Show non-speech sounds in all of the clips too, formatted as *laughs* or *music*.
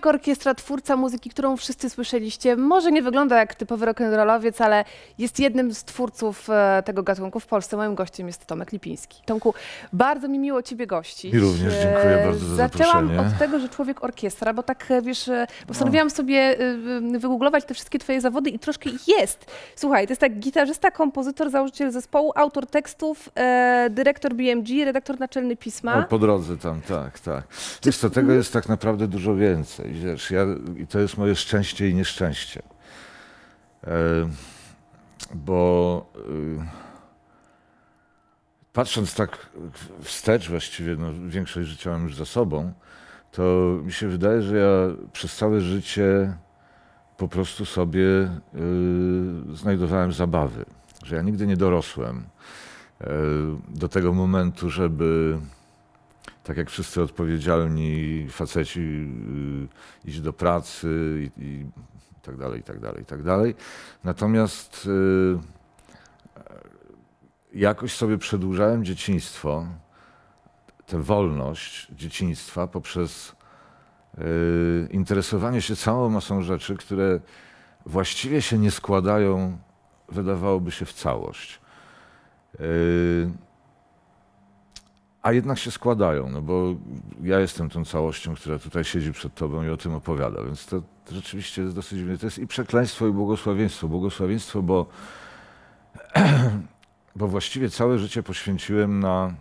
Człowiek orkiestra, twórca muzyki, którą wszyscy słyszeliście, może nie wygląda jak typowy rock'n'rollowiec, ale jest jednym z twórców e, tego gatunku w Polsce. Moim gościem jest Tomek Lipiński. Tomku, bardzo mi miło Ciebie gościć. I również dziękuję e, bardzo za Zaczęłam od tego, że człowiek orkiestra, bo tak e, wiesz, postanowiłam no. sobie wygooglować te wszystkie Twoje zawody i troszkę jest. Słuchaj, to jest tak gitarzysta, kompozytor, założyciel zespołu, autor tekstów, dyrektor BMG, redaktor naczelny pisma. No, po drodze tam, tak, tak. Wiesz co, tego jest tak naprawdę dużo więcej wiesz, ja, i to jest moje szczęście i nieszczęście. E, bo e, patrząc tak wstecz właściwie, no, większość życia mam już za sobą, to mi się wydaje, że ja przez całe życie po prostu sobie y, znajdowałem zabawy, że ja nigdy nie dorosłem y, do tego momentu, żeby tak jak wszyscy odpowiedzialni faceci, y, iść do pracy i, i tak dalej, i tak dalej, i tak dalej. Natomiast y, e, jakoś sobie przedłużałem dzieciństwo, tę wolność dzieciństwa poprzez y, interesowanie się całą masą rzeczy, które właściwie się nie składają, wydawałoby się, w całość a jednak się składają, no bo ja jestem tą całością, która tutaj siedzi przed tobą i o tym opowiada, więc to rzeczywiście jest dosyć dziwne. To jest i przekleństwo, i błogosławieństwo. Błogosławieństwo, bo, *clears throat* bo właściwie całe życie poświęciłem na,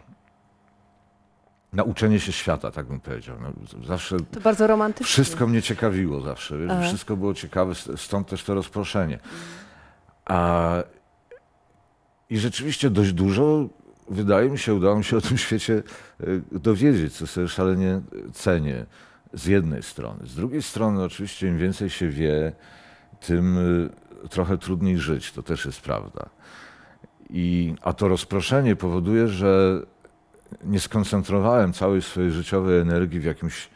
na uczenie się świata, tak bym powiedział. No, zawsze to bardzo romantyczne. Wszystko mnie ciekawiło zawsze, wiesz, wszystko było ciekawe, stąd też to rozproszenie. Mm. A, I rzeczywiście dość dużo wydaje mi się, udało mi się o tym świecie e, dowiedzieć, co sobie szalenie cenię z jednej strony. Z drugiej strony oczywiście im więcej się wie, tym e, trochę trudniej żyć, to też jest prawda. I, a to rozproszenie powoduje, że nie skoncentrowałem całej swojej życiowej energii w jakimś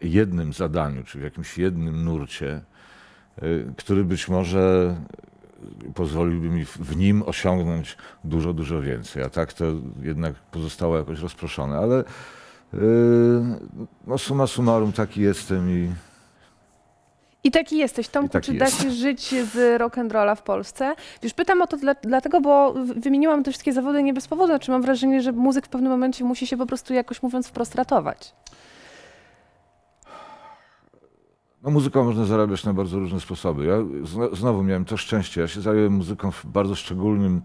jednym zadaniu, czy w jakimś jednym nurcie, e, który być może pozwoliłby mi w nim osiągnąć dużo, dużo więcej. A tak to jednak pozostało jakoś rozproszone, ale yy, no suma summarum taki jestem i. I taki jesteś. Tomku, taki czy jest. da się żyć z rock'n'rolla w Polsce? Już pytam o to dla, dlatego, bo wymieniłam te wszystkie zawody nie bez powodu. Czy znaczy, mam wrażenie, że muzyk w pewnym momencie musi się po prostu jakoś mówiąc wprost ratować? No muzyką można zarabiać na bardzo różne sposoby. Ja znowu miałem to szczęście. Ja się zająłem muzyką w bardzo szczególnym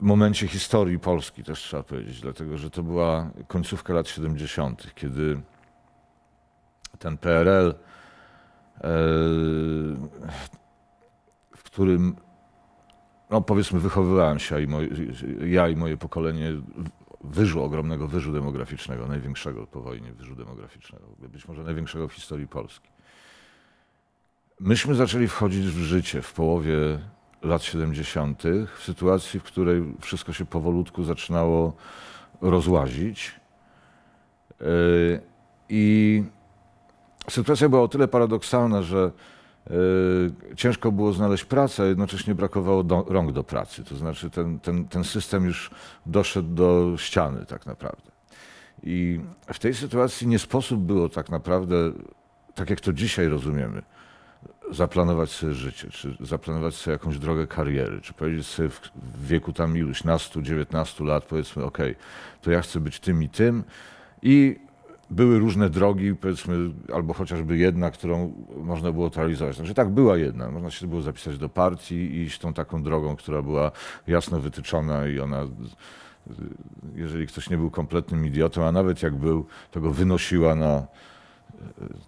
momencie historii Polski, też trzeba powiedzieć, dlatego że to była końcówka lat 70., kiedy ten PRL, e, w którym, no powiedzmy, wychowywałem się, ja i moje pokolenie wyżu, ogromnego wyżu demograficznego, największego po wojnie wyżu demograficznego, być może największego w historii Polski. Myśmy zaczęli wchodzić w życie w połowie lat 70., w sytuacji, w której wszystko się powolutku zaczynało rozłazić. Yy, I sytuacja była o tyle paradoksalna, że E, ciężko było znaleźć pracę, a jednocześnie brakowało do, rąk do pracy. To znaczy ten, ten, ten system już doszedł do ściany tak naprawdę. I w tej sytuacji nie sposób było tak naprawdę, tak jak to dzisiaj rozumiemy, zaplanować sobie życie, czy zaplanować sobie jakąś drogę kariery, czy powiedzieć sobie w, w wieku tam iluś, 19 dziewiętnastu lat, powiedzmy, ok, to ja chcę być tym i tym i były różne drogi, powiedzmy, albo chociażby jedna, którą można było realizować. Znaczy tak, była jedna. Można się było zapisać do partii i iść tą taką drogą, która była jasno wytyczona i ona jeżeli ktoś nie był kompletnym idiotą, a nawet jak był, to go wynosiła na e,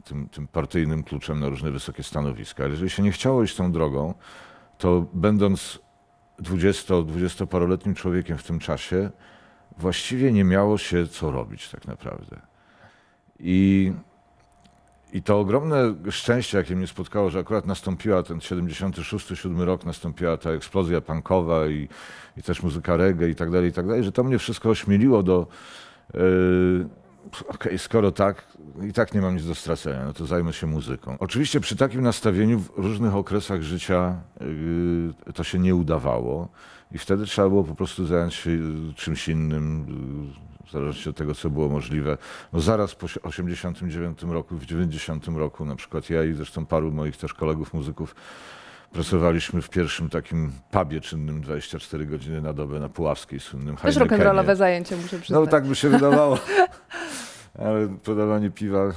tym, tym, partyjnym kluczem na różne wysokie stanowiska. Jeżeli się nie chciało iść tą drogą, to będąc 20-20-paroletnim człowiekiem w tym czasie, właściwie nie miało się co robić tak naprawdę. I, I to ogromne szczęście, jakie mnie spotkało, że akurat nastąpiła ten 76-7 rok, nastąpiła ta eksplozja punkowa i, i też muzyka reggae i tak dalej, i tak dalej, że to mnie wszystko ośmieliło do... Yy, okej, okay, skoro tak, i tak nie mam nic do stracenia, no to zajmę się muzyką. Oczywiście przy takim nastawieniu w różnych okresach życia yy, to się nie udawało i wtedy trzeba było po prostu zająć się czymś innym. Yy zależnie od tego, co było możliwe. No zaraz po 1989 roku, w 90 roku na przykład ja i zresztą paru moich też kolegów muzyków pracowaliśmy w pierwszym takim pubie czynnym 24 godziny na dobę na Puławskiej, słynnym Też rock'n'rollowe zajęcie, muszę no, przyznać. No tak by się wydawało, *laughs* ale podawanie piwa...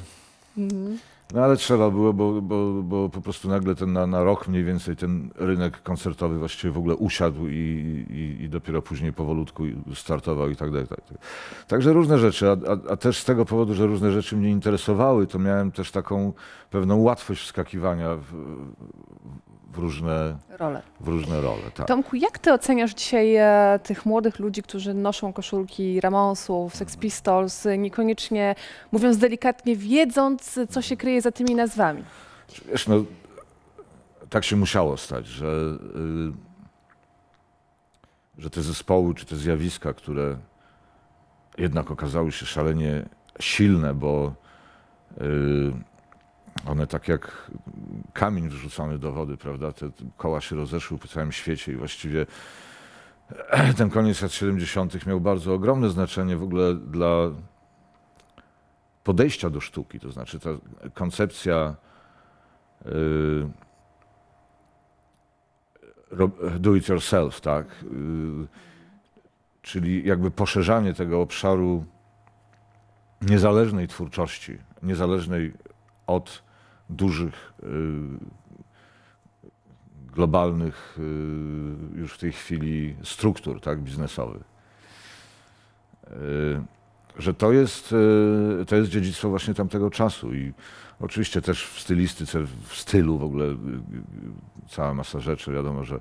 Mhm. No ale trzeba było, bo, bo, bo po prostu nagle ten na, na rok mniej więcej ten rynek koncertowy właściwie w ogóle usiadł i, i, i dopiero później powolutku startował i tak dalej. Tak dalej. Także różne rzeczy, a, a, a, też z tego powodu, że różne rzeczy mnie interesowały, to miałem też taką pewną łatwość wskakiwania w, w różne role. W różne role tak. Tomku, jak ty oceniasz dzisiaj e, tych młodych ludzi, którzy noszą koszulki Ramonsów, Sex mhm. Pistols, niekoniecznie, mówiąc delikatnie, wiedząc, co się kryje za tymi nazwami? Wiesz, no, tak się musiało stać, że, y, że te zespoły czy te zjawiska, które jednak okazały się szalenie silne, bo y, one tak jak kamień wrzucony do wody, prawda? Te koła się rozeszły po całym świecie i właściwie *clears throat* ten koniec lat 70. miał bardzo ogromne znaczenie w ogóle dla podejścia do sztuki. To znaczy ta koncepcja y, do it yourself, tak? Y, czyli jakby poszerzanie tego obszaru niezależnej twórczości, niezależnej od dużych y, globalnych y, już w tej chwili struktur tak, biznesowych. Y, że to jest, to jest dziedzictwo właśnie tamtego czasu i oczywiście też w stylistyce, w stylu w ogóle cała masa rzeczy. Wiadomo, że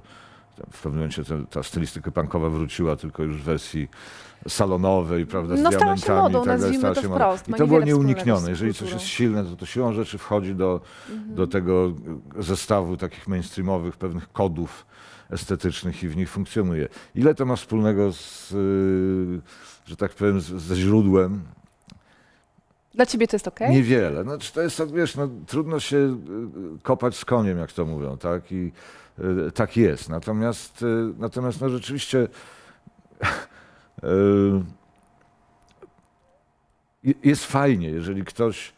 w pewnym momencie ta, ta stylistyka punkowa wróciła, tylko już w wersji salonowej, prawda, z no, diamentami. Stała się modą, i tak dalej, stała to się wprost, I to było nieuniknione. Jeżeli coś jest silne, to to siłą rzeczy wchodzi do, mhm. do tego zestawu takich mainstreamowych pewnych kodów estetycznych i w nich funkcjonuje. Ile to ma wspólnego z, y, że tak powiem, z, ze źródłem dla ciebie to jest OK? Niewiele. Znaczy, to jest tak, wiesz, no, trudno się y, y, kopać z koniem, jak to mówią, tak? I y, tak jest. Natomiast, y, natomiast no, rzeczywiście y, jest fajnie, jeżeli ktoś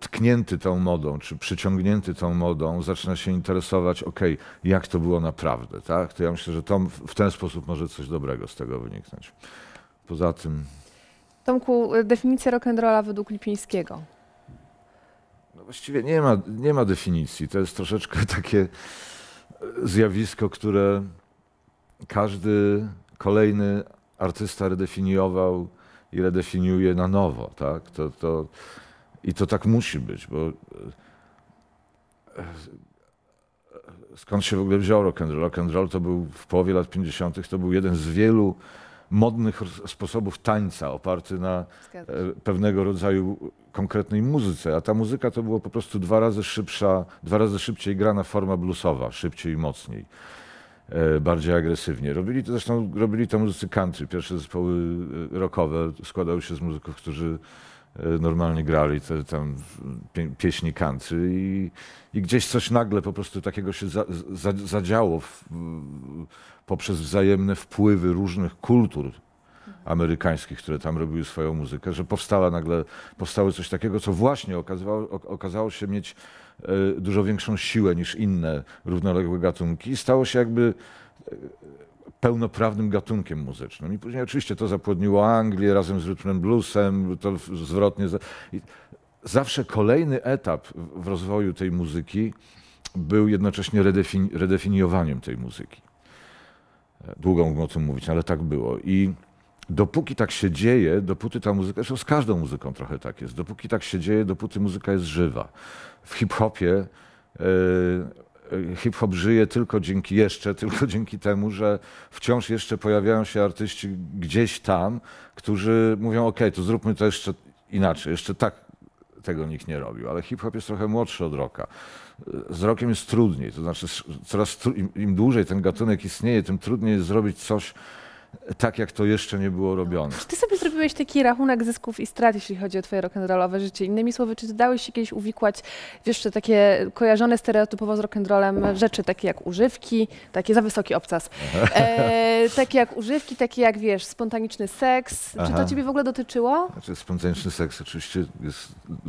tknięty tą modą, czy przyciągnięty tą modą, zaczyna się interesować, ok, jak to było naprawdę, tak? To ja myślę, że to w ten sposób może coś dobrego z tego wyniknąć. Poza tym... Tomku, y, definicja rock'n'rolla według Lipińskiego. No właściwie nie ma, nie ma definicji. To jest troszeczkę *laughs* takie zjawisko, które każdy kolejny artysta redefiniował i redefiniuje na nowo. Tak? To, to, I to tak musi być, bo e, e, skąd się w ogóle wziął rock and roll? Rock and roll to był w połowie lat 50. to był jeden z wielu modnych sposobów tańca, oparty na e, pewnego rodzaju konkretnej muzyce, a ta muzyka to było po prostu dwa razy szybsza, dwa razy szybciej grana forma bluesowa, szybciej i mocniej, e, bardziej agresywnie. Robili to zresztą, robili to muzycy country, pierwsze zespoły e, rockowe składały się z muzyków, którzy normalnie grali te tam pie, pieśni country i, i, gdzieś coś nagle po prostu takiego się za, za, zadziało w, poprzez wzajemne wpływy różnych kultur amerykańskich, które tam robiły swoją muzykę, że powstała nagle, powstało coś takiego, co właśnie okazało, okazało się mieć e, dużo większą siłę niż inne równoległe gatunki i stało się jakby e, pełnoprawnym gatunkiem muzycznym. I później oczywiście to zapłodniło Anglię razem z rytmem bluesem, to zwrotnie. Zawsze kolejny etap w rozwoju tej muzyki był jednocześnie redefini redefiniowaniem tej muzyki. Długo mógłbym o tym mówić, ale tak było. I dopóki tak się dzieje, dopóty ta muzyka, zresztą z każdą muzyką trochę tak jest, dopóki tak się dzieje, dopóty muzyka jest żywa. W hip-hopie yy, hip-hop żyje tylko dzięki jeszcze, tylko dzięki temu, że wciąż jeszcze pojawiają się artyści gdzieś tam, którzy mówią, ok, to zróbmy to jeszcze inaczej, jeszcze tak tego nikt nie robił, ale hip-hop jest trochę młodszy od rocka z rokiem jest trudniej. To znaczy, coraz im, im dłużej ten gatunek istnieje, tym trudniej jest zrobić coś, tak jak to jeszcze nie było robione. Czy ty sobie zrobiłeś taki rachunek zysków i strat, jeśli chodzi o twoje rock'n'rollowe życie? Innymi słowy, czy dałeś się kiedyś uwikłać, wiesz, takie kojarzone stereotypowo z rock'n'rollem rzeczy, takie jak używki, takie za wysoki obcas, *laughs* e, takie jak używki, takie jak, wiesz, spontaniczny seks. Czy Aha. to ciebie w ogóle dotyczyło? Znaczy, spontaniczny seks oczywiście jest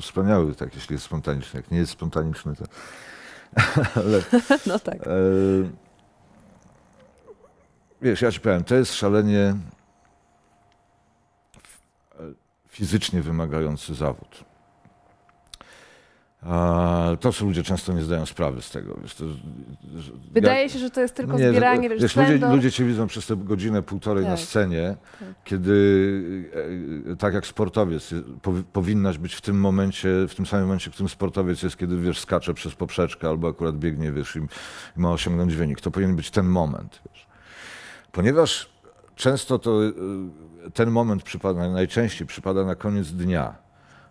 wspaniały, tak, jeśli jest spontaniczny. Jak nie jest spontaniczny, to... *laughs* Ale, *laughs* no tak. E, wiesz, ja ci powiem, to jest szalenie fizycznie wymagający zawód. to są ludzie często nie zdają sprawy z tego. Wiesz, to, Wydaje jak, się, że to jest tylko nie, zbieranie wiesz, wiesz ludzie, ludzie cię widzą przez tę godzinę, półtorej tak. na scenie, tak. kiedy e, e, tak jak sportowiec, powinnaś być w tym momencie, w tym samym momencie, w którym sportowiec jest, kiedy wiesz, skacze przez poprzeczkę albo akurat biegnie wiesz, i, i ma osiągnąć wynik. To powinien być ten moment. Wiesz. Ponieważ często to, y, ten moment przypada, najczęściej przypada na koniec dnia,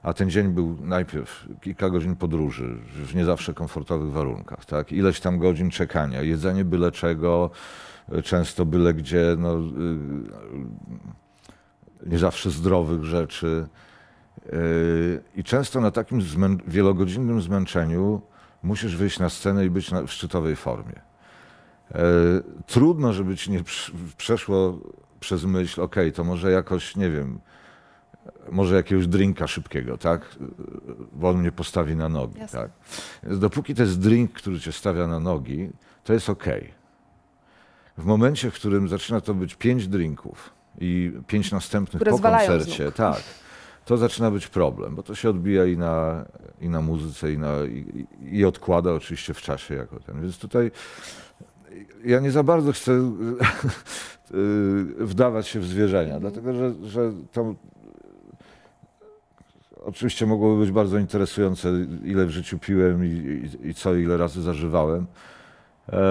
a ten dzień był najpierw kilka godzin podróży w nie zawsze komfortowych warunkach, tak? ileś tam godzin czekania, jedzenie byle czego, y, często byle gdzie, no, y, nie zawsze zdrowych rzeczy. I często na takim zmę wielogodzinnym zmęczeniu musisz wyjść na scenę i być na, w szczytowej formie. E, trudno, żeby ci nie przeszło przez myśl, ok, to może jakoś, nie wiem, może jakiegoś drinka szybkiego, tak? Bo on mnie postawi na nogi, Jasne. tak? Dopóki to jest drink, który cię stawia na nogi, to jest ok. W momencie, w którym zaczyna to być pięć drinków i pięć następnych po koncercie, tak, to zaczyna być problem, bo to się odbija i na, i na muzyce, i, na, i, i odkłada oczywiście w czasie jako ten. Więc tutaj ja nie za bardzo chcę *laughs* y, wdawać się w zwierzenia, mhm. dlatego że, że to oczywiście mogłoby być bardzo interesujące, ile w życiu piłem i, i, i co, ile razy zażywałem. E,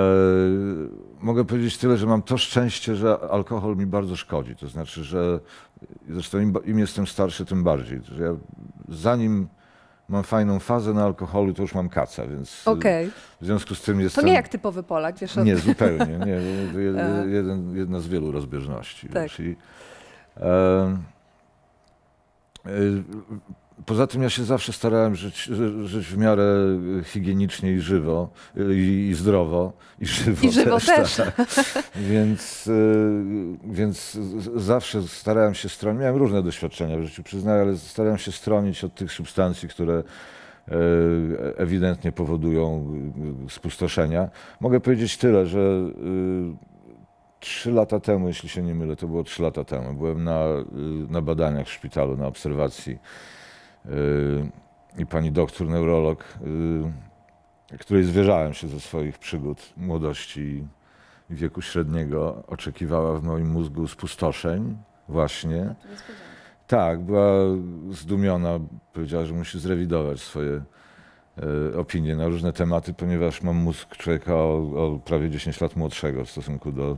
mogę powiedzieć tyle, że mam to szczęście, że alkohol mi bardzo szkodzi. To znaczy, że zresztą im, im jestem starszy, tym bardziej. Ja zanim mam fajną fazę na alkoholu, to już mam kaca, więc y, okay. w związku z tym jest. To nie jak typowy Polak, wiesz? Nie, zupełnie. Nie, *laughs* e. jeden, jedna z wielu rozbieżności. Tak. Wiesz, i, e, Poza tym ja się zawsze starałem żyć, żyć w miarę y, higienicznie i żywo, y, i, i zdrowo, i żywo, I żywo też. Tak. też. Tak. *laughs* więc, y, więc zawsze starałem się stronić, miałem różne doświadczenia w życiu, przyznaję, ale starałem się stronić od tych substancji, które ewidentnie powodują spustoszenia. Mogę powiedzieć tyle, że trzy lata temu, jeśli się nie mylę, to było trzy lata temu, byłem na, na badaniach w szpitalu, na obserwacji. Y, i pani doktor, neurolog, y, której zwierzałem się ze swoich przygód młodości i wieku średniego, oczekiwała w moim mózgu spustoszeń właśnie. Tak, była zdumiona, powiedziała, że musi zrewidować swoje y, opinie na różne tematy, ponieważ mam mózg człowieka o, o prawie 10 lat młodszego w stosunku do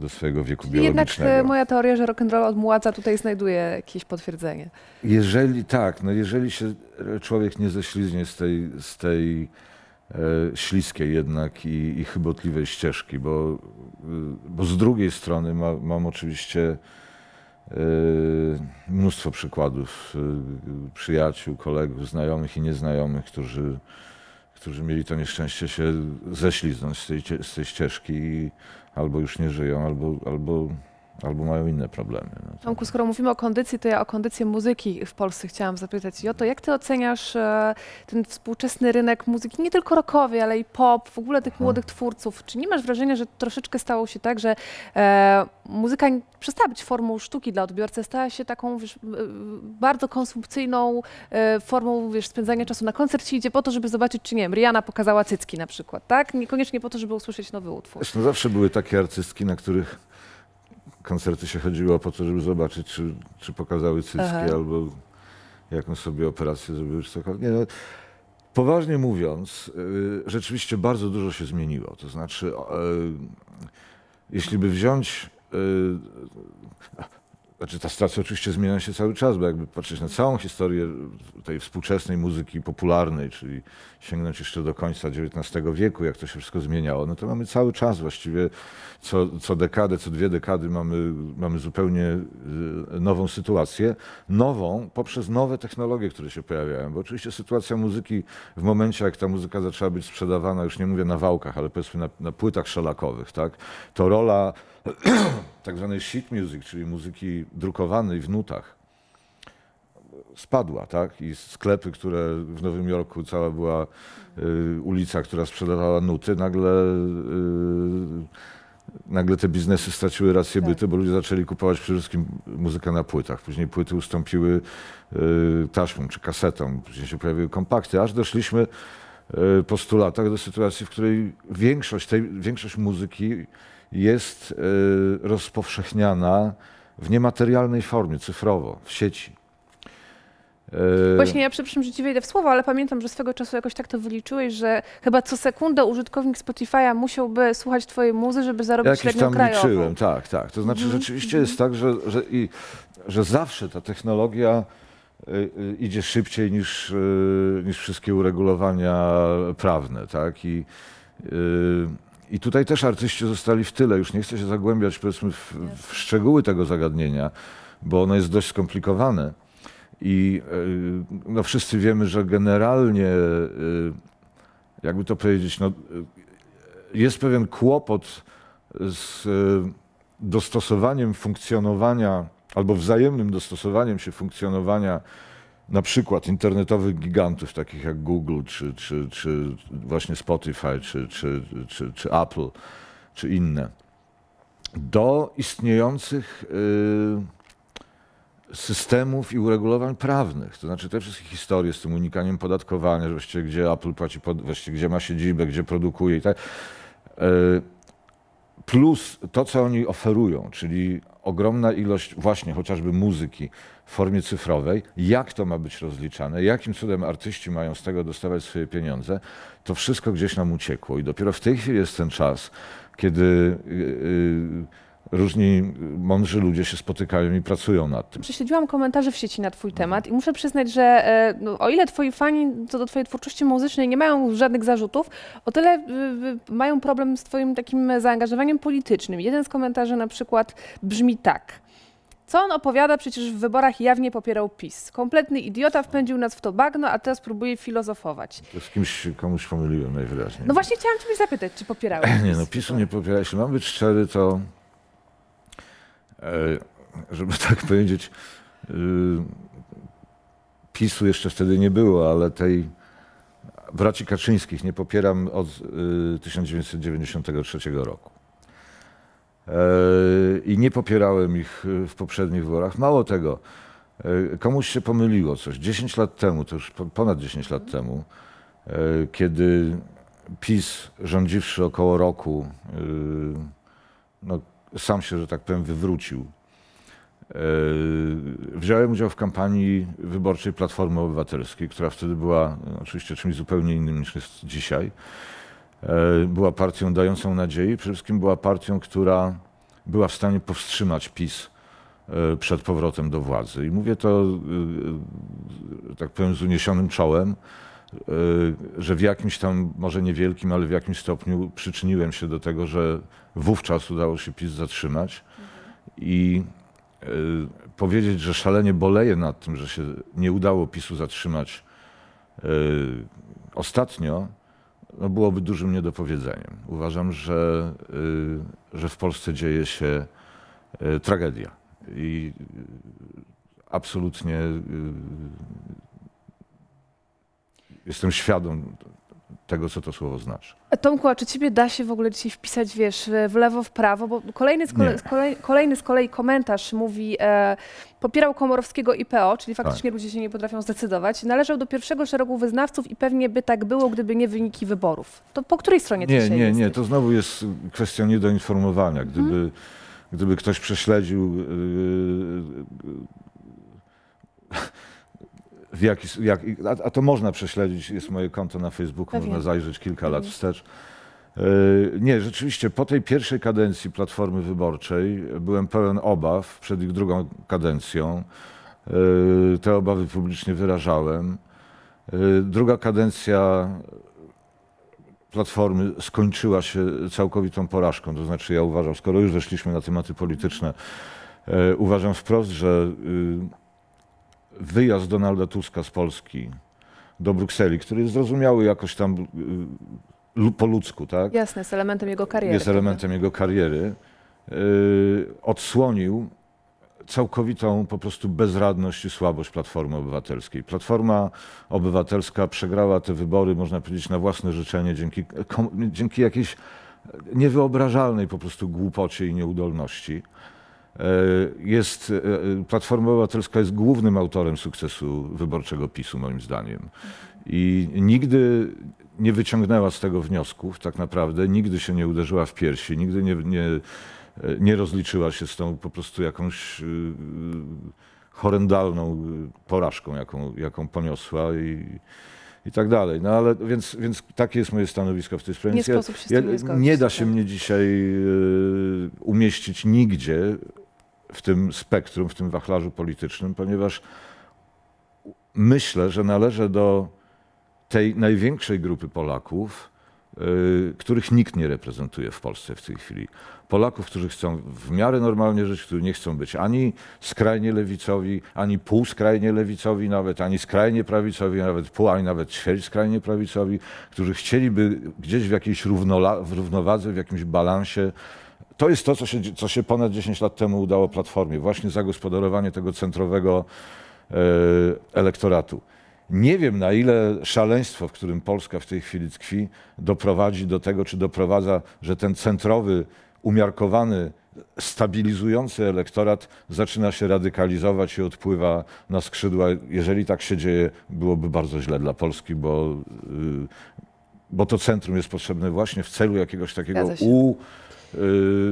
do swojego wieku Czyli biologicznego. Jednak moja teoria, że rock'n'roll odmładza, tutaj znajduje jakieś potwierdzenie. Jeżeli tak, no jeżeli się człowiek nie ześliznie z tej, z tej e, śliskiej jednak i, i chybotliwej ścieżki, bo, bo z drugiej strony ma, mam oczywiście e, mnóstwo przykładów e, przyjaciół, kolegów, znajomych i nieznajomych, którzy którzy mieli to nieszczęście się ześliznąć z tej, z tej ścieżki i albo już nie żyją, albo, albo albo mają inne problemy. No to... Tak. Tomku, skoro mówimy o kondycji, to ja o kondycję muzyki w Polsce chciałam zapytać. I o to, jak ty oceniasz e, ten współczesny rynek muzyki, nie tylko rockowej, ale i pop, w ogóle tych Aha. Mhm. młodych twórców? Czy nie masz wrażenia, że troszeczkę stało się tak, że e, muzyka przestała być formą sztuki dla odbiorcy, stała się taką wiesz, bardzo konsumpcyjną e, formą wiesz, spędzania czasu na koncercie, się idzie po to, żeby zobaczyć, czy nie wiem, Rihanna pokazała cycki na przykład, tak? Niekoniecznie po to, żeby usłyszeć nowy utwór. Zresztą zawsze były takie artystki, na których koncerty się chodziło po to, żeby zobaczyć, czy, czy pokazały cycki Aha. albo jaką sobie operację zrobiły, czy cokolwiek. Nie, no, poważnie mówiąc, y, rzeczywiście bardzo dużo się zmieniło. To znaczy, y, jeśli by wziąć... Y, znaczy ta sytuacja oczywiście zmienia się cały czas, bo jakby patrzeć na całą historię tej współczesnej muzyki popularnej, czyli sięgnąć jeszcze do końca XIX wieku, jak to się wszystko zmieniało, no to mamy cały czas właściwie co, co dekadę, co dwie dekady mamy, mamy zupełnie y, nową sytuację. Nową poprzez nowe technologie, które się pojawiają, bo oczywiście sytuacja muzyki w momencie, jak ta muzyka zaczęła być sprzedawana, już nie mówię na wałkach, ale powiedzmy na, na płytach szalakowych, tak, to rola *clears throat* tak zwanej sheet music, czyli muzyki drukowanej w nutach, spadła, tak? I sklepy, które w Nowym Jorku, cała była y, ulica, która sprzedawała nuty, nagle, y, nagle te biznesy straciły rację tak. bytu, bo ludzie zaczęli kupować przede wszystkim muzykę na płytach. Później płyty ustąpiły y, taśmą czy kasetą, później się pojawiły kompakty, aż doszliśmy y, postulatach do sytuacji, w której większość, tej, większość muzyki jest y, rozpowszechniana w niematerialnej formie, cyfrowo, w sieci. Y, Właśnie ja przepraszam, że ci wejdę w słowo, ale pamiętam, że swego czasu jakoś tak to wyliczyłeś, że chyba co sekundę użytkownik Spotify'a musiałby słuchać twojej muzy, żeby zarobić Jakiś średnią tam krajową. liczyłem, tak, tak. To znaczy mhm, rzeczywiście mhm. jest tak, że, że, i, że zawsze ta technologia y, idzie szybciej niż, niż wszystkie uregulowania prawne, tak? I, y, i tutaj też artyści zostali w tyle. Już nie chcę się zagłębiać powiedzmy w, w szczegóły tego zagadnienia, bo ono jest dość skomplikowane. I e, no, wszyscy wiemy, że generalnie, e, jakby to powiedzieć, no, e, jest pewien kłopot z dostosowaniem funkcjonowania albo wzajemnym dostosowaniem się funkcjonowania na przykład internetowych gigantów takich jak Google, czy, czy, czy właśnie Spotify, czy, czy, czy, czy Apple, czy inne, do istniejących y, systemów i uregulowań prawnych. To znaczy te wszystkie historie z tym unikaniem podatkowania, że właściwie gdzie Apple płaci, pod, właściwie gdzie ma siedzibę, gdzie produkuje i tak. Y, plus to, co oni oferują, czyli ogromna ilość właśnie chociażby muzyki w formie cyfrowej, jak to ma być rozliczane, jakim cudem artyści mają z tego dostawać swoje pieniądze, to wszystko gdzieś nam uciekło. I dopiero w tej chwili jest ten czas, kiedy. Yy, yy, różni y, mądrzy ludzie się spotykają i pracują nad tym. Prześledziłam komentarze w sieci na Twój mhm. temat i muszę przyznać, że e, no, o ile Twoi fani co do Twojej twórczości muzycznej nie mają żadnych zarzutów, o tyle y, y, mają problem z Twoim takim zaangażowaniem politycznym. Jeden z komentarzy na przykład brzmi tak. Co on opowiada? Przecież w wyborach jawnie popierał PiS. Kompletny idiota wpędził nas w to bagno, a teraz próbuje filozofować. To z kimś, komuś pomyliłem najwyraźniej. No właśnie chciałam cię zapytać, czy popierałeś *clears throat* Nie, no PiSu nie popierałeś. Mam być szczery, to E, żeby tak *laughs* powiedzieć, e, PiSu jeszcze wtedy nie było, ale tej braci Kaczyńskich nie popieram od 1993 e, roku. I nie popierałem ich w poprzednich wyborach. Mało tego, komuś się pomyliło coś. 10 lat temu, to już ponad 10 lat temu, kiedy PiS rządziwszy około roku, no, sam się, że tak powiem, wywrócił. E, wziąłem udział w kampanii wyborczej Platformy Obywatelskiej, która wtedy była no, oczywiście czymś zupełnie innym niż jest dzisiaj. E, była partią dającą nadzieję, przede wszystkim była partią, która była w stanie powstrzymać PiS e, przed powrotem do władzy. I mówię to, tak powiem, z uniesionym czołem. Y, że w jakimś tam, może niewielkim, ale w jakimś stopniu przyczyniłem się do tego, że wówczas udało się PiS zatrzymać mhm. i y, powiedzieć, że szalenie boleję nad tym, że się nie udało PiSu zatrzymać y, ostatnio, no byłoby dużym niedopowiedzeniem. Uważam, że, że w Polsce dzieje się tragedia i absolutnie jestem świadom tego, co to słowo znaczy. E, Tomku, a czy ciebie da się w ogóle dzisiaj wpisać, wiesz, w lewo, w prawo? Bo kolejny z, kolei, kolej, kolejny z kolei komentarz mówi, e, popierał Komorowskiego IPO, czyli tak. faktycznie tak. ludzie się nie potrafią zdecydować. Należał do pierwszego szeregu wyznawców i pewnie by tak było, gdyby nie wyniki wyborów. To po której stronie nie, ty się Nie, nie, nie. To znowu jest kwestia niedoinformowania. Gdyby, hmm. gdyby ktoś prześledził... Yy, yy, yy, w jaki, jak, a, a, to można prześledzić, jest moje konto na Facebooku, Pewnie. można zajrzeć kilka lat wstecz. E, nie, rzeczywiście po tej pierwszej kadencji Platformy Wyborczej e, byłem pełen obaw przed ich drugą kadencją. E, te obawy publicznie wyrażałem. Druga kadencja Platformy skończyła się całkowitą porażką. To znaczy ja uważam, skoro już weszliśmy na tematy polityczne, uważam wprost, że y, wyjazd Donalda Tuska z Polski do Brukseli, który jest zrozumiały jakoś tam y, po ludzku, tak? Jasne, jest elementem jego kariery. Jest elementem jego kariery. Y, odsłonił całkowitą po prostu bezradność i słabość Platformy Obywatelskiej. Platforma Obywatelska przegrała te wybory, można powiedzieć, na własne życzenie dzięki, dzięki jakiejś niewyobrażalnej po prostu głupocie i nieudolności. E, jest, e, e, Platforma Obywatelska jest głównym autorem sukcesu wyborczego PiSu, moim zdaniem. I nigdy nie wyciągnęła z tego wniosków, tak naprawdę, nigdy się nie uderzyła w piersi, nigdy nie, nie, nie rozliczyła się z tą po prostu jakąś y, y, horrendalną porażką, jaką, jaką poniosła. I, i tak dalej. No ale więc, więc takie jest moje stanowisko w tej sprawie. Nie, ja, sposób się ja, nie, da się tak? mnie dzisiaj y, umieścić nigdzie w tym spektrum, w tym wachlarzu politycznym, ponieważ myślę, że należę do tej największej grupy Polaków, y, których nikt nie reprezentuje w Polsce w tej chwili. Polaków, którzy chcą w miarę normalnie żyć, którzy nie chcą być ani skrajnie lewicowi, ani półskrajnie lewicowi nawet, ani skrajnie prawicowi, nawet pół, ani nawet ćwierć skrajnie prawicowi, którzy chcieliby gdzieś w jakiejś równowadze, w jakimś balansie to jest to, co się, co się ponad 10 lat temu udało Platformie, właśnie zagospodarowanie tego centrowego e, elektoratu. Nie wiem, na ile szaleństwo, w którym Polska w tej chwili tkwi, doprowadzi do tego, czy doprowadza, że ten centrowy, umiarkowany, stabilizujący elektorat zaczyna się radykalizować i odpływa na skrzydła. Jeżeli tak się dzieje, byłoby bardzo źle dla Polski, bo y, bo to centrum jest potrzebne właśnie w celu jakiegoś takiego u, y,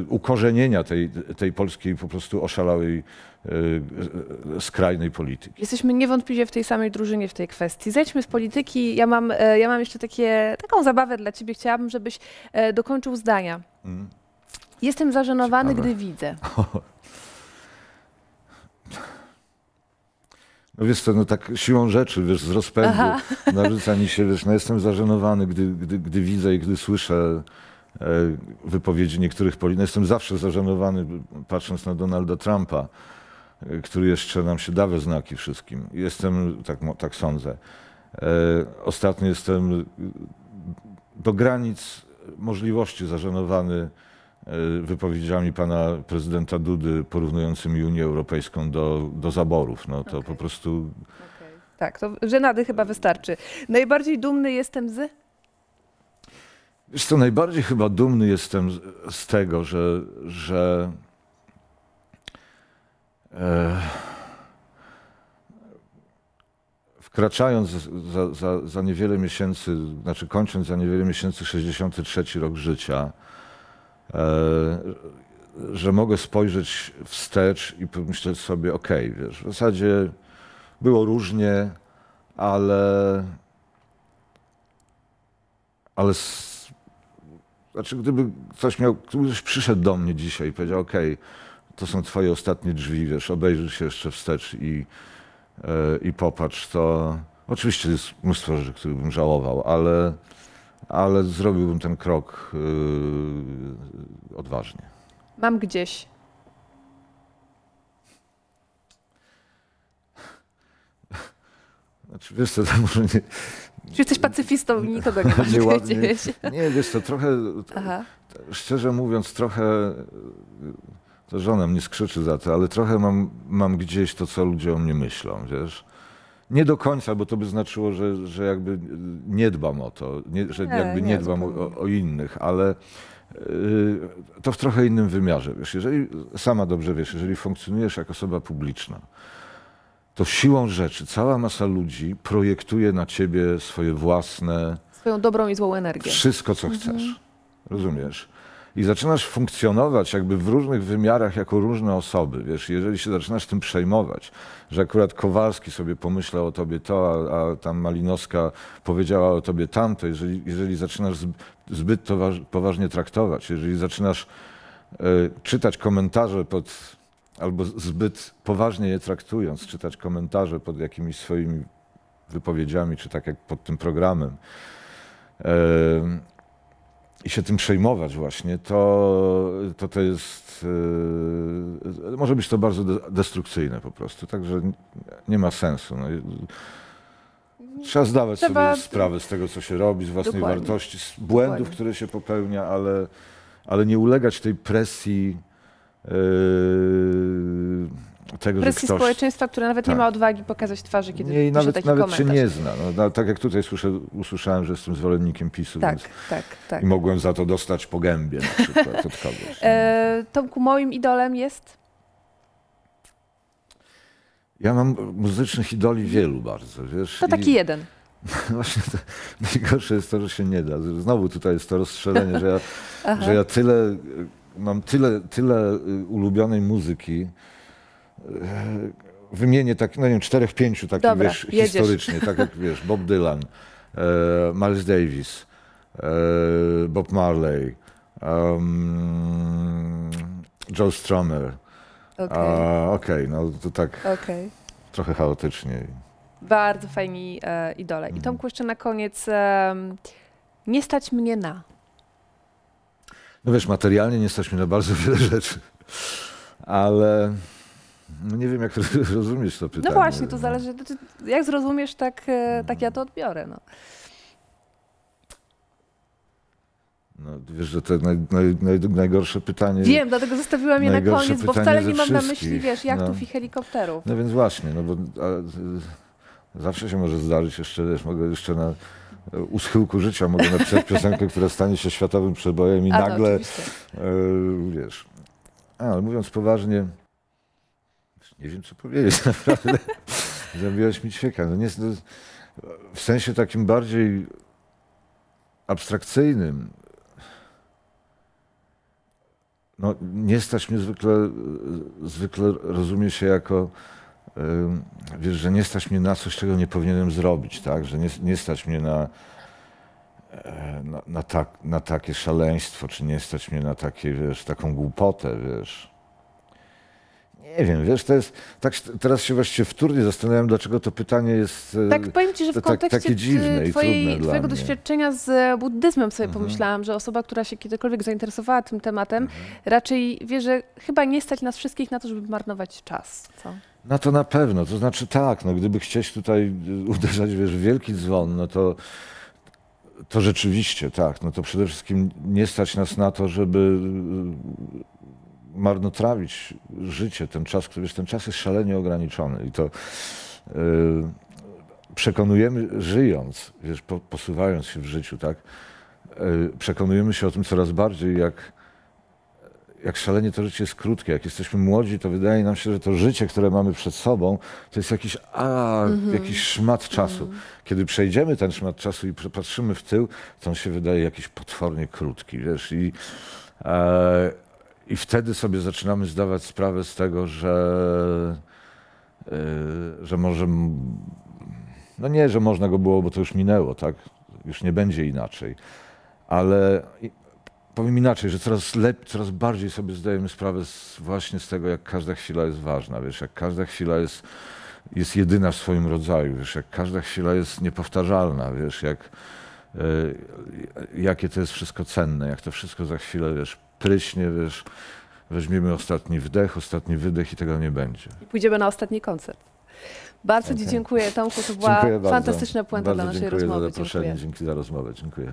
ukorzenienia tej, tej polskiej po prostu oszalałej y, skrajnej polityki. Jesteśmy niewątpliwie w tej samej drużynie w tej kwestii. Zejdźmy z polityki. Ja mam, e, ja mam jeszcze takie, taką zabawę dla ciebie. Chciałabym, żebyś e, dokończył zdania. Mm. Jestem zażenowany, Ciekawe. gdy widzę. *laughs* No wiesz co, no tak siłą rzeczy, wiesz, z rozpędu *laughs* narzuca mi się, wiesz, no jestem zażenowany, gdy, gdy, gdy widzę i gdy słyszę e, wypowiedzi niektórych polityków. No jestem zawsze zażenowany, patrząc na Donalda Trumpa, e, który jeszcze nam się da we znaki wszystkim. Jestem, tak, tak sądzę. E, ostatnio jestem do granic możliwości zażenowany E, wypowiedziami pana prezydenta Dudy porównującymi Unię Europejską do, do zaborów. No to okay. po prostu... Okay. Tak, to żenady chyba wystarczy. Najbardziej dumny jestem z... Wiesz co, najbardziej chyba dumny jestem z, z tego, że, że e, wkraczając za, za, za niewiele miesięcy, znaczy kończąc za niewiele miesięcy 63 rok życia, E, że mogę spojrzeć wstecz i pomyśleć sobie, ok, wiesz, w zasadzie było różnie, ale ale znaczy, gdyby ktoś miał, gdyby ktoś przyszedł do mnie dzisiaj i powiedział, ok, to są twoje ostatnie drzwi, wiesz, obejrzyj się jeszcze wstecz i, e, i popatrz, to oczywiście jest mnóstwo rzeczy, których bym żałował, ale ale zrobiłbym ten krok yy, odważnie. Mam gdzieś. Znaczy, wiesz co, to może nie... Czy jesteś pacyfistą i nikogo nie masz *laughs* gdzieś. Nie, wiesz co, trochę, szczerze mówiąc, trochę, to żona mnie skrzyczy za to, ale trochę mam, mam gdzieś to, co ludzie o mnie myślą, wiesz? Nie do końca, bo to by znaczyło, że, że jakby nie dbam o to, nie, że nie, jakby nie, nie dbam o, o, innych, ale yy, to w trochę innym wymiarze. Wiesz, jeżeli sama dobrze wiesz, jeżeli funkcjonujesz jako osoba publiczna, to siłą rzeczy cała masa ludzi projektuje na ciebie swoje własne. Swoją dobrą i złą energię. Wszystko, co mhm. chcesz. Rozumiesz? i zaczynasz funkcjonować jakby w różnych wymiarach jako różne osoby. Wiesz, jeżeli się zaczynasz tym przejmować, że akurat Kowalski sobie pomyślał o tobie to, a, a tam Malinowska powiedziała o tobie tamto, jeżeli, jeżeli zaczynasz zbyt to poważnie traktować, jeżeli zaczynasz y, czytać komentarze pod albo zbyt poważnie je traktując, czytać komentarze pod jakimiś swoimi wypowiedziami, czy tak jak pod tym programem, e, i się tym przejmować właśnie, to to, to jest, yy, może być to bardzo destrukcyjne po prostu, także nie ma sensu. No. Trzeba zdawać Trzeba... sobie sprawę z tego, co się robi, z własnej Dokładnie. wartości, z błędów, Dokładnie. które się popełnia, ale, ale nie ulegać tej presji yy, tego, presji ktoś... społeczeństwa, które nawet tak. nie ma odwagi pokazać twarzy, kiedy nie, nawet, taki nawet komentarz. się nie zna. No, no, tak jak tutaj słyszę, usłyszałem, że jestem zwolennikiem PiSu. Tak, więc... tak, tak. I mogłem za to dostać po gębie na przykład od kogoś. *laughs* E, Tomku, moim idolem jest? Ja mam muzycznych idoli wielu bardzo, wiesz. To taki i... jeden. *laughs* Właśnie to, najgorsze jest to, że się nie da. Znowu tutaj jest to rozstrzelenie, że ja, *laughs* że ja tyle, mam tyle, tyle y, ulubionej muzyki, E, wymienię tak, no nie wiem, czterech, pięciu takich, Dobra, wiesz, historycznie, tak jak wiesz, *laughs* Bob Dylan, e, Miles Davis, e, Bob Marley, um, Joe Strummer. Okej, okay. okay. no to tak okay. trochę chaotycznie. Bardzo fajni e, idole. I mhm. Tomku jeszcze na koniec, e, nie stać mnie na. No wiesz, materialnie nie stać mnie na bardzo wiele rzeczy, ale... No nie wiem, jak *laughs* rozumiesz to no pytanie. No właśnie, to zależy. Jak zrozumiesz, tak, e, tak ja to odbiorę. No. No, wiesz, że to naj, naj, naj, najgorsze pytanie. Wiem, dlatego zostawiłam je na koniec, bo wcale nie mam na myśli, wiesz, jachtów no. i helikopterów. No więc właśnie, no bo a, zawsze się może zdarzyć, jeszcze wiesz, mogę jeszcze na u schyłku życia mogę napisać piosenkę, która stanie się światowym przebojem i a, no, nagle, no, wiesz. A, ale mówiąc poważnie, nie wiem co powiedzieć *laughs* naprawdę. Zabiłaś mi ćwieka. No nie, no, w sensie takim bardziej abstrakcyjnym. No, nie stać mnie zwykle, zwykle rozumie się jako, wiesz, że nie stać mnie na coś, czego nie powinienem zrobić, tak? Że nie, nie stać mnie na, e, na, na, tak, na takie szaleństwo, czy nie stać mnie na takie, wiesz, taką głupotę, wiesz. Nie wiem, wiesz, to jest. Tak, teraz się właściwie wtórnie zastanawiam, dlaczego to pytanie jest. E, tak, powiem ci, że w tak kontekście takie dziwne twojej, i trudne Twojego doświadczenia z e, buddyzmem sobie mhm. pomyślałam, że osoba, która się kiedykolwiek zainteresowała tym tematem, mhm. raczej wie, że chyba nie stać nas wszystkich na to, żeby marnować czas. Co? No to na pewno, to znaczy tak, no gdyby chcieć tutaj e, uderzać wiesz, w wielki dzwon, no to, to rzeczywiście tak, no to przede wszystkim nie stać nas na to, żeby marnotrawić życie, ten czas, który jest, ten czas jest szalenie ograniczony i to yy, przekonujemy, żyjąc, wiesz, po, posuwając się w życiu, tak, yy, przekonujemy się o tym coraz bardziej, jak, jak szalenie to życie jest krótkie. Jak jesteśmy młodzi, to wydaje nam się, że to życie, które mamy przed sobą, to jest jakiś, a, mhm. jakiś szmat czasu. Mhm. Kiedy przejdziemy ten szmat czasu i patrzymy w tył, to on się wydaje jakiś potwornie krótki, wiesz, i... E, i wtedy sobie zaczynamy zdawać sprawę z tego, że, yy, że może. No nie, że można go było, bo to już minęło, tak? Już nie będzie inaczej. Ale powiem inaczej, że coraz, lep, coraz bardziej sobie zdajemy sprawę z, właśnie z tego, jak każda chwila jest ważna, wiesz, jak każda chwila jest, jest jedyna w swoim rodzaju, wiesz, jak każda chwila jest niepowtarzalna, wiesz, jak, e, jakie to jest wszystko cenne, jak to wszystko za chwilę, wiesz, pryśnie, wiesz, weźmiemy ostatni wdech, ostatni wydech i tego nie będzie. I pójdziemy na ostatni koncert. Bardzo okay. Ci dziękuję, Tomku. To była fantastyczna puenta bardzo dla naszej dziękuję rozmowy. Za zaproszenie. Dziękuję. Dzięki za rozmowę. Dziękuję.